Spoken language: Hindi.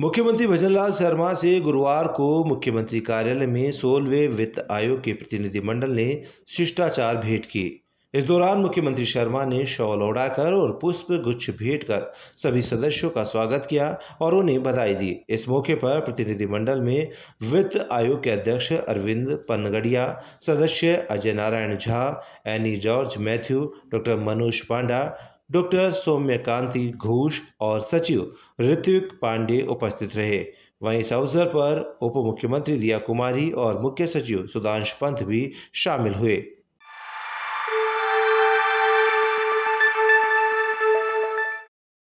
मुख्यमंत्री भजनलाल शर्मा से गुरुवार को मुख्यमंत्री कार्यालय में सोलहवें वित्त आयोग के प्रतिनिधिमंडल ने शिष्टाचार भेंट की इस दौरान मुख्यमंत्री शर्मा ने शॉल उड़ाकर और पुष्प गुच्छ भेंट कर सभी सदस्यों का स्वागत किया और उन्हें बधाई दी इस मौके पर प्रतिनिधिमंडल में वित्त आयोग के अध्यक्ष अरविंद पनगड़िया सदस्य Ajay Narayan Jha Annie George Mathew doctor Manoj Panda doctor Soumyakanti Ghosh और सचिव ऋत्विक पांडे उपस्थित रहे वहीं इस अवसर पर उप मुख्यमंत्री दिया कुमारी और मुख्य सचिव सुधांश पंत भी शामिल हुए